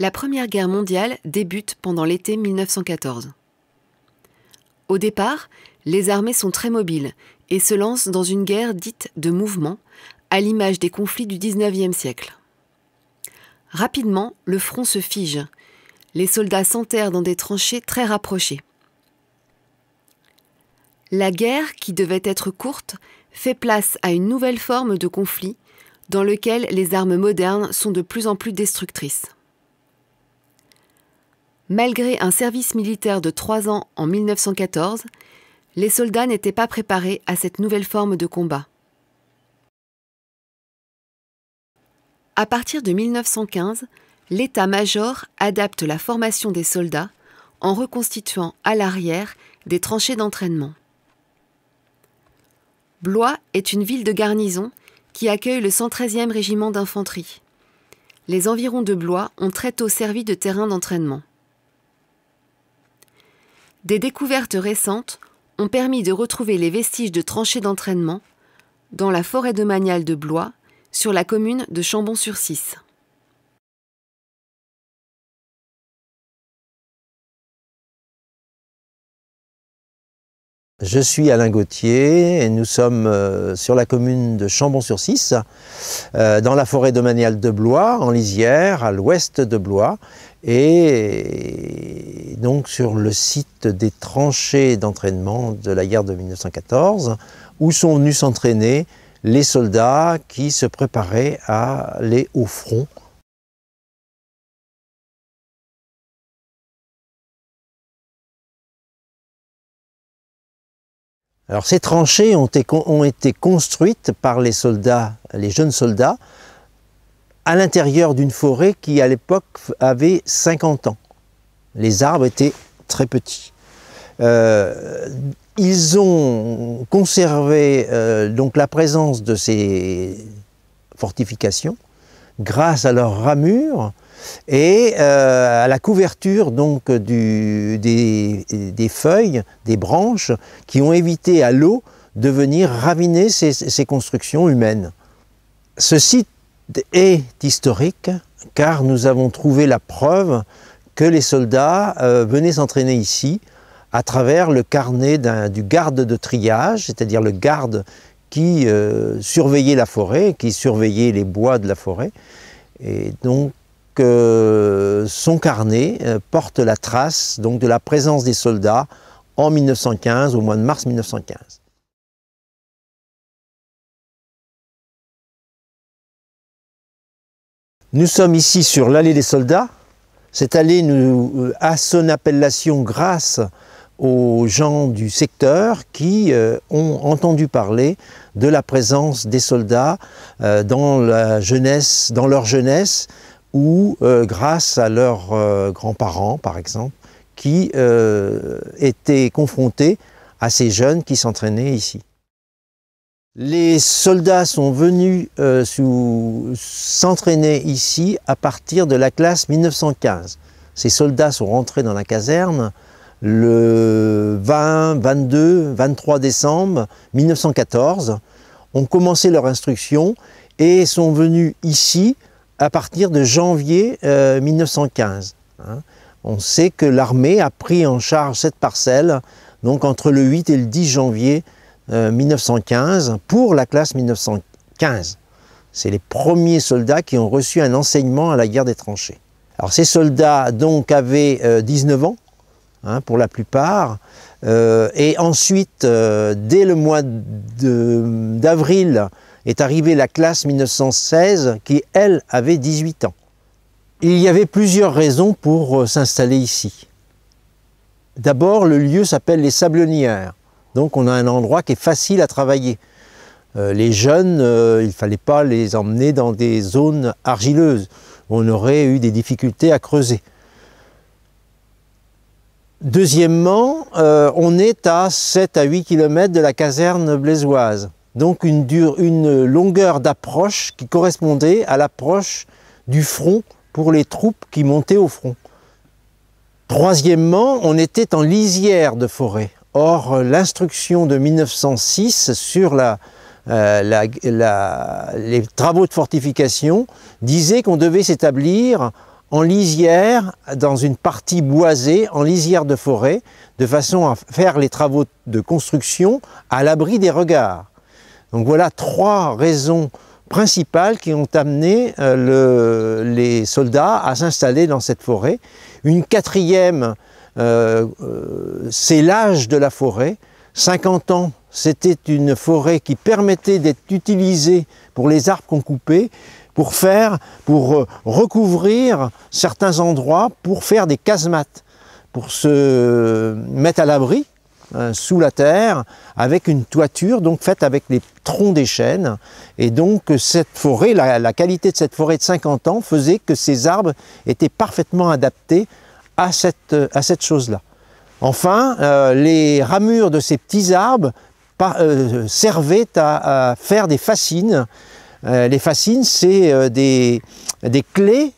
La Première Guerre mondiale débute pendant l'été 1914. Au départ, les armées sont très mobiles et se lancent dans une guerre dite de mouvement, à l'image des conflits du XIXe siècle. Rapidement, le front se fige. Les soldats s'enterrent dans des tranchées très rapprochées. La guerre, qui devait être courte, fait place à une nouvelle forme de conflit dans lequel les armes modernes sont de plus en plus destructrices. Malgré un service militaire de trois ans en 1914, les soldats n'étaient pas préparés à cette nouvelle forme de combat. À partir de 1915, l'état-major adapte la formation des soldats en reconstituant à l'arrière des tranchées d'entraînement. Blois est une ville de garnison qui accueille le 113e régiment d'infanterie. Les environs de Blois ont très tôt servi de terrain d'entraînement. Des découvertes récentes ont permis de retrouver les vestiges de tranchées d'entraînement dans la forêt de de Blois, sur la commune de Chambon-sur-Cisse. Je suis Alain Gauthier et nous sommes euh, sur la commune de Chambon-sur-Cisse, euh, dans la forêt domaniale de Blois, en Lisière, à l'ouest de Blois. Et donc sur le site des tranchées d'entraînement de la guerre de 1914, où sont venus s'entraîner les soldats qui se préparaient à aller au front. Alors ces tranchées ont été, ont été construites par les soldats, les jeunes soldats, à l'intérieur d'une forêt qui à l'époque avait 50 ans. Les arbres étaient très petits. Euh, ils ont conservé euh, donc la présence de ces fortifications grâce à leurs ramure et euh, à la couverture donc du, des, feuilles, des branches qui ont évité à l'eau de venir raviner ces, ces constructions humaines. Ce site est historique car nous avons trouvé la preuve que les soldats euh, venaient s'entraîner ici à travers le carnet du garde de triage, c'est-à-dire le garde qui euh, surveillait la forêt, qui surveillait les bois de la forêt. Et donc, que euh, son carnet porte la trace donc, de la présence des soldats en 1915, au mois de mars 1915. Nous sommes ici sur l'allée des soldats. Cette allée nous, euh, a son appellation grâce aux gens du secteur qui euh, ont entendu parler de la présence des soldats euh, dans, la jeunesse, dans leur jeunesse ou grâce à leurs grands-parents, par exemple, qui étaient confrontés à ces jeunes qui s'entraînaient ici. Les soldats sont venus euh, s'entraîner ici à partir de la classe 1915. Ces soldats sont rentrés dans la caserne le 20, 22, 23 décembre 1914, ont commencé leur instruction et sont venus ici à partir de janvier 1915. Euh, hein. On sait que l'armée a pris en charge cette parcelle donc entre le 8 et le 10 janvier 1915 euh, pour la classe 1915. C'est les premiers soldats qui ont reçu un enseignement à la guerre des tranchées. Alors ces soldats donc avaient 19 euh, ans hein, pour la plupart euh, et ensuite dès le mois d'avril est arrivée la classe 1916 qui elle avait 18 ans. Il y avait plusieurs raisons pour s'installer ici. D'abord, le lieu s'appelle les Sablonnières. Donc on a un endroit qui est facile à travailler. Euh, les jeunes, euh, il ne fallait pas les emmener dans des zones argileuses. On aurait eu des difficultés à creuser. Deuxièmement, euh, on est à 7 à 8 km de la caserne blaisoise. Donc une longueur d'approche qui correspondait à l'approche du front pour les troupes qui montaient au front. Troisièmement, on était en lisière de forêt. Or, l'instruction de 1906 sur euh, les travaux de fortification disait qu'on devait s'établir en lisière, dans une partie boisée, en lisière de forêt, de façon à faire les travaux de construction à l'abri des regards. Donc voilà trois raisons principales qui ont amené euh, les soldats à s'installer dans cette forêt. Une quatrième euh, euh, c'est l'âge de la forêt. 50 ans, c'était une forêt qui permettait d'être utilisée pour les arbres qu'on coupait, pour faire, pour euh, recouvrir certains endroits, pour faire des casemates, pour se mettre à l'abri hein, sous la terre avec une toiture donc faite avec les troncs des chênes et donc cette forêt la, la qualité de cette forêt de 50 ans faisait que ces arbres étaient parfaitement adaptés à cette, à cette chose-là. Enfin, euh, les ramures de ces petits arbres euh, servaient à, faire des fascines. Euh, les fascines, c'est des, des, clés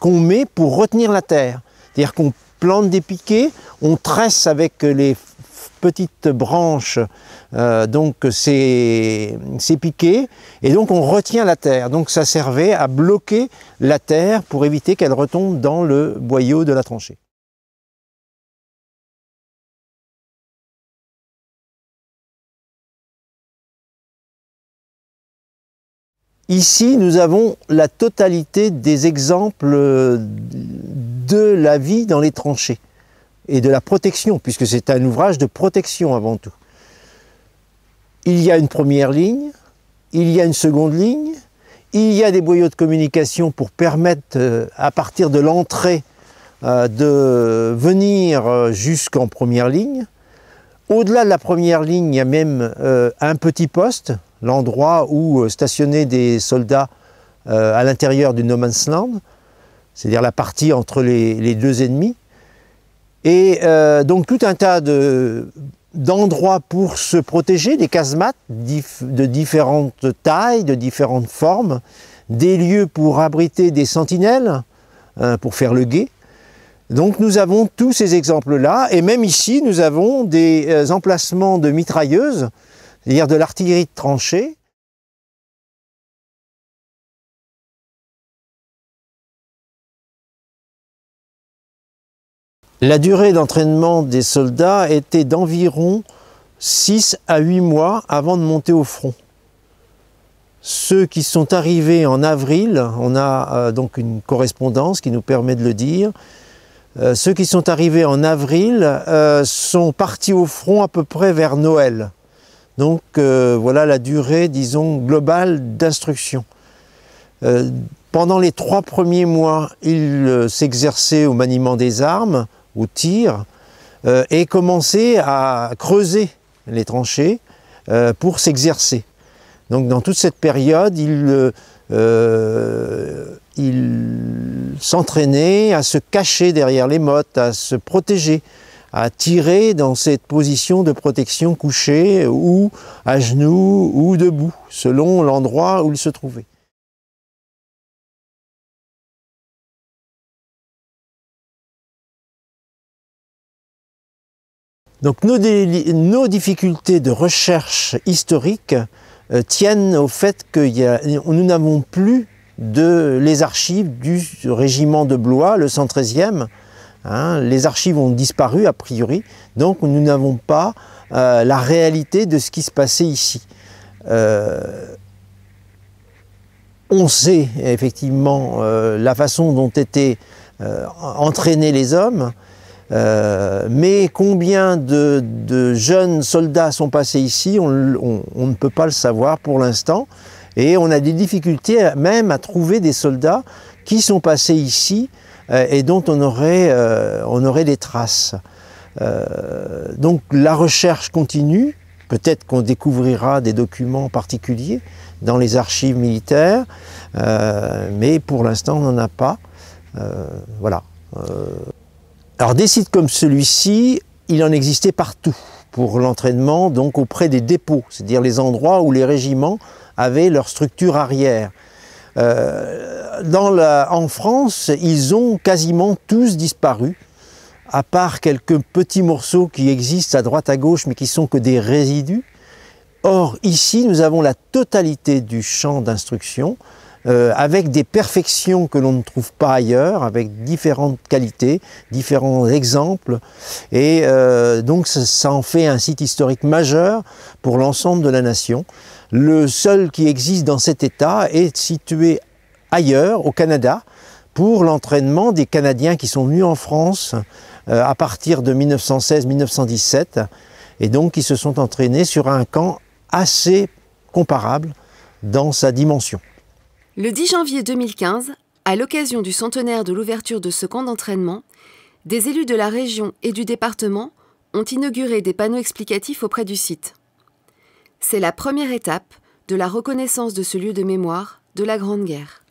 qu'on met pour retenir la terre. C'est-à-dire qu'on plante des piquets, on tresse avec les, petites branches, euh, donc c'est piqué, et donc on retient la terre. Donc ça servait à bloquer la terre pour éviter qu'elle retombe dans le boyau de la tranchée. Ici, nous avons la totalité des exemples de la vie dans les tranchées et de la protection, puisque c'est un ouvrage de protection avant tout. Il y a une première ligne, il y a une seconde ligne, il y a des boyaux de communication pour permettre, euh, à partir de l'entrée, euh, de venir euh, jusqu'en première ligne. Au-delà de la première ligne, il y a même un petit poste, l'endroit où stationnaient des soldats à l'intérieur du No Man's Land, c'est-à-dire la partie entre les deux ennemis. Et euh, donc tout un tas d'endroits pour se protéger, des casemates de différentes tailles, de différentes formes, des lieux pour abriter des sentinelles, hein, pour faire le guet. Donc nous avons tous ces exemples-là, et même ici nous avons des euh, emplacements de mitrailleuses, c'est-à-dire de l'artillerie de tranchée, La durée d'entraînement des soldats était d'environ 6 à 8 mois avant de monter au front. Ceux qui sont arrivés en avril, on a euh, donc une correspondance qui nous permet de le dire, euh, ceux qui sont arrivés en avril euh, sont partis au front à peu près vers Noël. Donc voilà la durée, disons, globale d'instruction. pendant les trois premiers mois, ils s'exerçaient au maniement des armes, au tir, euh, et commencer à creuser les tranchées euh, pour s'exercer. Donc dans toute cette période, il, euh, il s'entraînait à se cacher derrière les mottes, à se protéger, à tirer dans cette position de protection couchée ou à genoux ou debout, selon l'endroit où il se trouvait. Donc nos, difficultés de recherche historique euh, tiennent au fait que nous n'avons plus les archives du régiment de Blois, le 113e. Hein. les archives ont disparu a priori, donc nous n'avons pas euh, la réalité de ce qui se passait ici. Euh, on sait effectivement la façon dont étaient entraînés les hommes, euh, mais combien de, jeunes soldats sont passés ici, on, on, ne peut pas le savoir pour l'instant. Et on a des difficultés même à trouver des soldats qui sont passés ici euh, et dont on aurait, euh, on aurait des traces. donc la recherche continue. Peut-être qu'on découvrira des documents particuliers dans les archives militaires, mais pour l'instant on n'en a pas. voilà. Alors des sites comme celui-ci, il en existait partout pour l'entraînement, donc auprès des dépôts, c'est-à-dire les endroits où les régiments avaient leur structure arrière. Euh, en France, ils ont quasiment tous disparu, à part quelques petits morceaux qui existent à droite à gauche, mais qui sont que des résidus. Or, ici, nous avons la totalité du champ d'instruction, euh, avec des perfections que l'on ne trouve pas ailleurs, avec différentes qualités, différents exemples. Et euh, donc ça, en fait un site historique majeur pour l'ensemble de la nation. Le seul qui existe dans cet état est situé ailleurs, au Canada, pour l'entraînement des Canadiens qui sont venus en France euh, à partir de 1916-1917 et donc qui se sont entraînés sur un camp assez comparable dans sa dimension. Le 10 janvier 2015, à l'occasion du centenaire de l'ouverture de ce camp d'entraînement, des élus de la région et du département ont inauguré des panneaux explicatifs auprès du site. C'est la première étape de la reconnaissance de ce lieu de mémoire de la Grande Guerre.